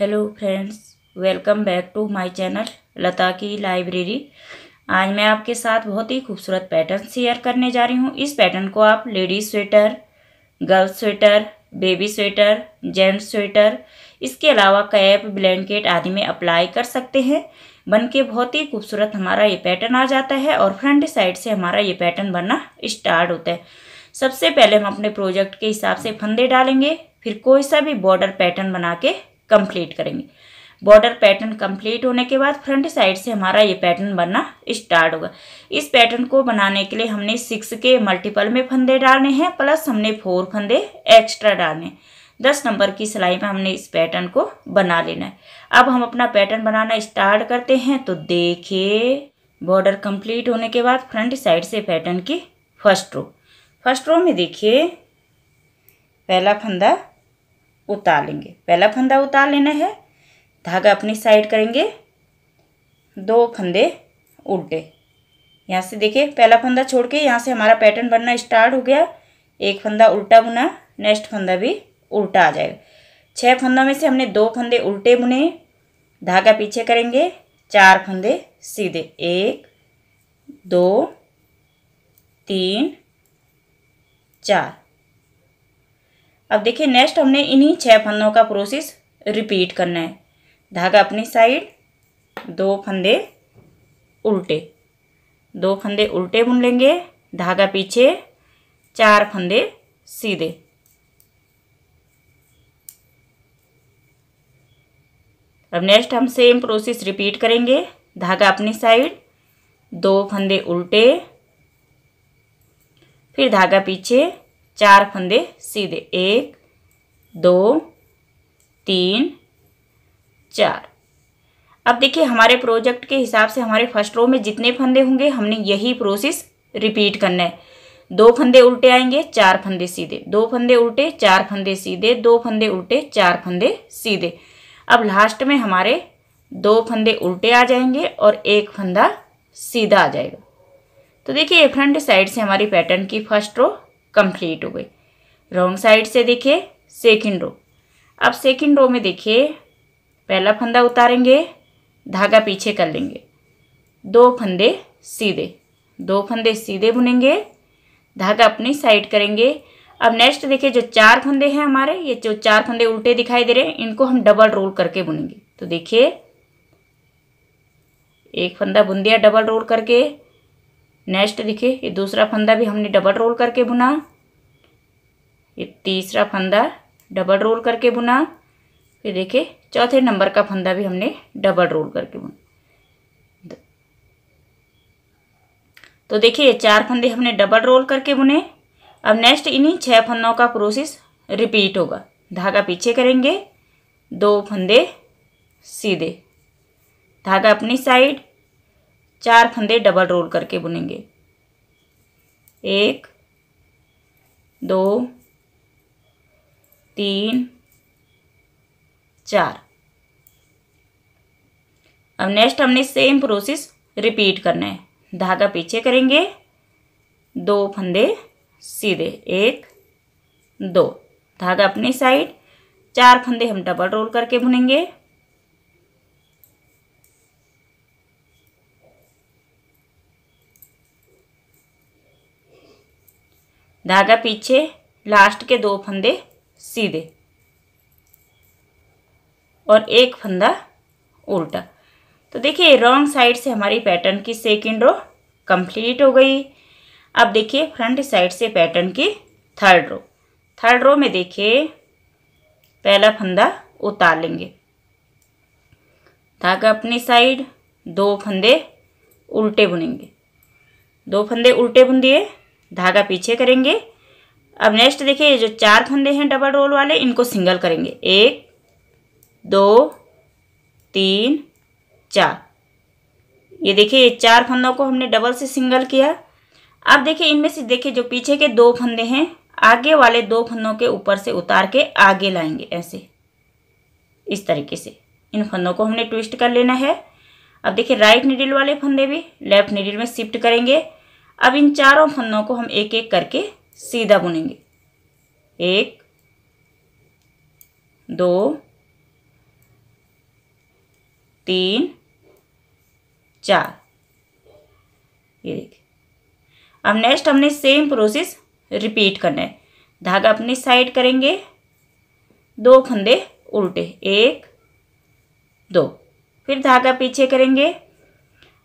hello friends welcome back to my channel Lata की library आज मैं आपके साथ बहुत ही खूबसूरत पैटर्न शेयर करने जा रही हूँ इस पैटर्न को आप ladies sweater girls sweater baby sweater gents sweater इसके अलावा कैप ब्लैंकेट आदि में अप्लाई कर सकते हैं बन के बहुत ही खूबसूरत हमारा ये पैटर्न आ जाता है और फ्रंट साइड से हमारा ये पैटर्न बनना स्टार्ट होता है सबसे पहले हम अपने प्रोजेक्ट के हिसाब से फंदे डालेंगे फिर कोई सा भी बॉर्डर पैटर्न बना के कंप्लीट करेंगे बॉर्डर पैटर्न कंप्लीट होने के बाद फ्रंट साइड से हमारा ये पैटर्न बनना स्टार्ट होगा इस पैटर्न को बनाने के लिए हमने सिक्स के मल्टीपल में फंदे डालने हैं प्लस हमने फोर फंदे एक्स्ट्रा डालने दस नंबर की सिलाई में हमने इस पैटर्न को बना लेना है अब हम अपना पैटर्न बनाना स्टार्ट करते हैं तो देखिए बॉर्डर कंप्लीट होने के बाद फ्रंट साइड से पैटर्न की फर्स्ट रो फर्स्ट रो में देखिए पहला फंदा उतार लेंगे पहला फंदा उतार लेना है धागा अपनी साइड करेंगे दो फंदे उल्टे यहाँ से देखिए पहला फंदा छोड़ के यहाँ से हमारा पैटर्न बनना स्टार्ट हो गया एक फंदा उल्टा बुना नेक्स्ट फंदा भी उल्टा आ जाएगा छः फंदों में से हमने दो फंदे उल्टे बुने धागा पीछे करेंगे चार फंदे सीधे एक दो तीन चार अब देखिए नेक्स्ट हमने इन्हीं छः फंदों का प्रोसेस रिपीट करना है धागा अपनी साइड दो फंदे उल्टे दो फंदे उल्टे बुन लेंगे धागा पीछे चार फंदे सीधे अब नेक्स्ट हम सेम प्रोसेस रिपीट करेंगे धागा अपनी साइड दो फंदे उल्टे फिर धागा पीछे चार फंदे सीधे एक दो तीन चार अब देखिए हमारे प्रोजेक्ट के हिसाब से हमारे फर्स्ट रो में जितने फंदे होंगे हमने यही प्रोसेस रिपीट करना है दो फंदे उल्टे आएंगे चार फंदे सीधे दो फंदे उल्टे चार फंदे सीधे दो फंदे उल्टे चार फंदे सीधे अब लास्ट में हमारे दो फंदे उल्टे आ जाएंगे और एक फंदा सीधा आ जाएगा तो देखिए फ्रंट साइड से हमारी पैटर्न की फर्स्ट रो कंप्लीट हो गई रॉन्ग साइड से देखिए सेकेंड रो अब सेकंड रो में देखिए पहला फंदा उतारेंगे धागा पीछे कर लेंगे दो फंदे सीधे दो फंदे सीधे बुनेंगे धागा अपनी साइड करेंगे अब नेक्स्ट देखिए जो चार फंदे हैं हमारे ये जो चार फंदे उल्टे दिखाई दे रहे हैं इनको हम डबल रोल करके बुनेंगे तो देखिए एक फंदा बुन दिया डबल रोल करके नेक्स्ट देखिए ये दूसरा फंदा भी हमने डबल रोल करके बुना ये तीसरा फंदा डबल रोल करके बुना फिर देखिए चौथे नंबर का फंदा भी हमने डबल रोल करके बुना तो देखिए ये चार फंदे हमने डबल रोल करके बुने अब नेक्स्ट इन्हीं छह फंदों का प्रोसेस रिपीट होगा धागा पीछे करेंगे दो फंदे सीधे धागा अपनी साइड चार फंदे डबल रोल करके बुनेंगे एक दो तीन चार अब नेक्स्ट हमने सेम प्रोसेस रिपीट करना है धागा पीछे करेंगे दो फंदे सीधे एक दो धागा अपनी साइड चार फंदे हम डबल रोल करके बुनेंगे धागा पीछे लास्ट के दो फंदे सीधे और एक फंदा उल्टा तो देखिए रॉन्ग साइड से हमारी पैटर्न की सेकेंड रो कंप्लीट हो गई अब देखिए फ्रंट साइड से पैटर्न की थर्ड रो थर्ड रो में देखिए पहला फंदा उतार लेंगे धागा अपनी साइड दो फंदे उल्टे बुनेंगे दो फंदे उल्टे बुन दिए धागा पीछे करेंगे अब नेक्स्ट देखिए ये जो चार फंदे हैं डबल रोल वाले इनको सिंगल करेंगे एक दो तीन चार ये देखिए ये चार फंदों को हमने डबल से सिंगल किया अब देखिए इनमें से देखिए जो पीछे के दो फंदे हैं आगे वाले दो फंदों के ऊपर से उतार के आगे लाएंगे ऐसे इस तरीके से इन फंदों को हमने ट्विस्ट कर लेना है अब देखिए राइट निडिल वाले फंदे भी लेफ्ट निडिल में शिफ्ट करेंगे अब इन चारों फंदों को हम एक एक करके सीधा बुनेंगे एक दो तीन चार ये देखिए अब नेक्स्ट हमने सेम प्रोसेस रिपीट करना है धागा अपनी साइड करेंगे दो फंदे उल्टे एक दो फिर धागा पीछे करेंगे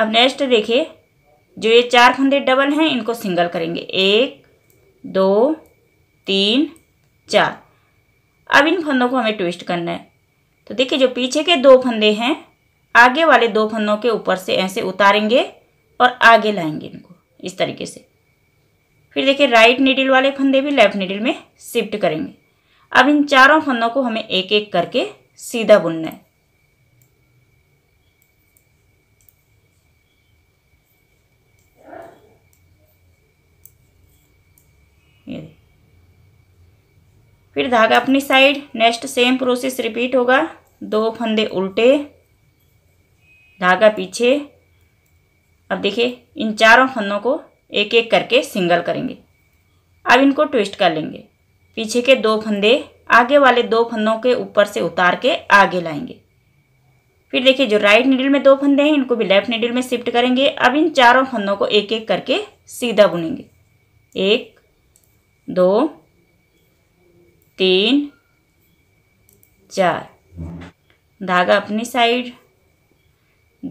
अब नेक्स्ट देखिए जो ये चार फंदे डबल हैं इनको सिंगल करेंगे एक दो तीन चार अब इन फंदों को हमें ट्विस्ट करना है तो देखिए जो पीछे के दो फंदे हैं आगे वाले दो फंदों के ऊपर से ऐसे उतारेंगे और आगे लाएंगे इनको इस तरीके से फिर देखिए राइट नीडल वाले फंदे भी लेफ्ट नीडल में शिफ्ट करेंगे अब इन चारों फंदों को हमें एक एक करके सीधा बुनना है फिर धागा अपनी side next same process repeat होगा दो फंदे उल्टे धागा पीछे अब देखिए इन चारों फंदों को एक एक करके सिंगल करेंगे अब इनको ट्विस्ट कर लेंगे पीछे के दो फंदे आगे वाले दो फंदों के ऊपर से उतार के आगे लाएंगे फिर देखिए जो राइट निडल में दो फंदे हैं इनको भी लेफ्ट निडल में शिफ्ट करेंगे अब इन चारों फंदों को एक एक करके सीधा बुनेंगे एक दो तीन चार धागा अपनी साइड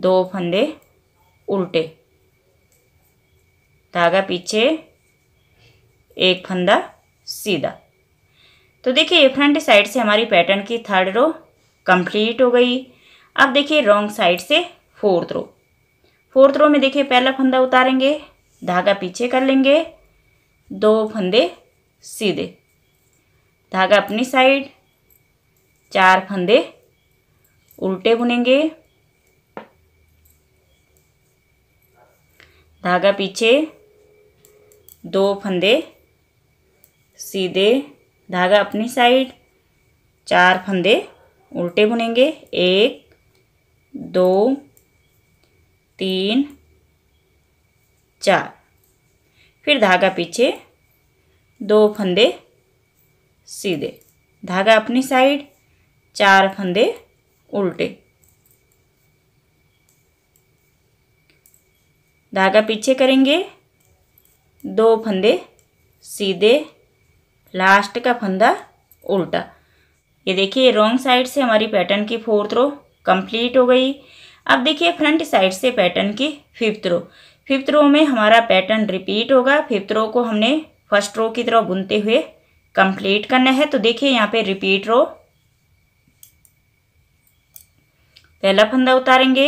दो फंदे उल्टे धागा पीछे एक फंदा सीधा तो देखिए फ्रंट साइड से हमारी पैटर्न की थर्ड रो कंप्लीट हो गई अब देखिए रॉन्ग साइड से फोर्थ रो फोर्थ रो में देखिए पहला फंदा उतारेंगे धागा पीछे कर लेंगे दो फंदे सीधे धागा अपनी साइड चार फंदे उल्टे बुनेंगे धागा पीछे दो फंदे सीधे धागा अपनी साइड चार फंदे उल्टे बुनेंगे एक दो तीन चार फिर धागा पीछे दो फंदे सीधे धागा अपनी साइड चार फंदे उल्टे धागा पीछे करेंगे दो फंदे सीधे लास्ट का फंदा उल्टा ये देखिए रॉन्ग साइड से हमारी पैटर्न की फोर्थ रो कंप्लीट हो गई अब देखिए फ्रंट साइड से पैटर्न की फिफ्थ रो फिफ्थ रो में हमारा पैटर्न रिपीट होगा फिफ्थ रो को हमने फर्स्ट रो की तरह बुनते हुए कंप्लीट करना है तो देखिए यहाँ पे रिपीट रो पहला फंदा उतारेंगे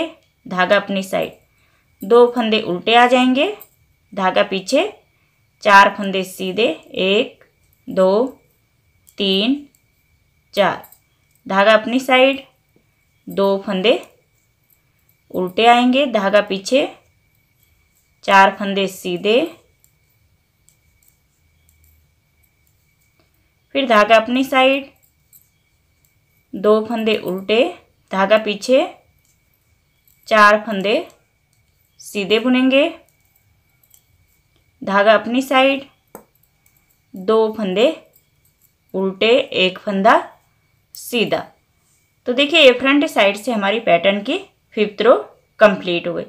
धागा अपनी साइड दो फंदे उल्टे आ जाएंगे धागा पीछे चार फंदे सीधे एक दो तीन चार धागा अपनी साइड दो फंदे उल्टे आएंगे धागा पीछे चार फंदे सीधे फिर धागा अपनी साइड दो फंदे उल्टे धागा पीछे चार फंदे सीधे बुनेंगे धागा अपनी साइड दो फंदे उल्टे एक फंदा सीधा तो देखिए ये फ्रंट साइड से हमारी पैटर्न की फिफ्थ रो कंप्लीट हो गई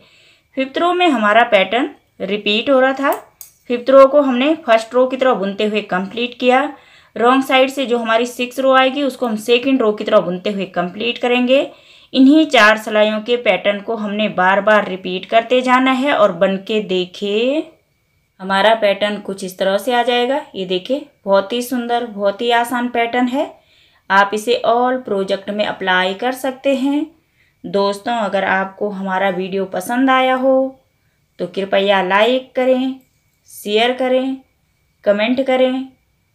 फिफ्थ रो में हमारा पैटर्न रिपीट हो रहा था फिफ्थ रो को हमने फर्स्ट रो की तरह बुनते हुए कंप्लीट किया रॉन्ग साइड से जो हमारी सिक्स रो आएगी उसको हम सेकेंड रो की तरह बुनते हुए कंप्लीट करेंगे इन्हीं चार सिलाइयों के पैटर्न को हमने बार बार रिपीट करते जाना है और बन के देखे हमारा पैटर्न कुछ इस तरह से आ जाएगा ये देखिए बहुत ही सुंदर बहुत ही आसान पैटर्न है आप इसे ऑल प्रोजेक्ट में अप्लाई कर सकते हैं दोस्तों अगर आपको हमारा वीडियो पसंद आया हो तो कृपया लाइक करें शेयर करें कमेंट करें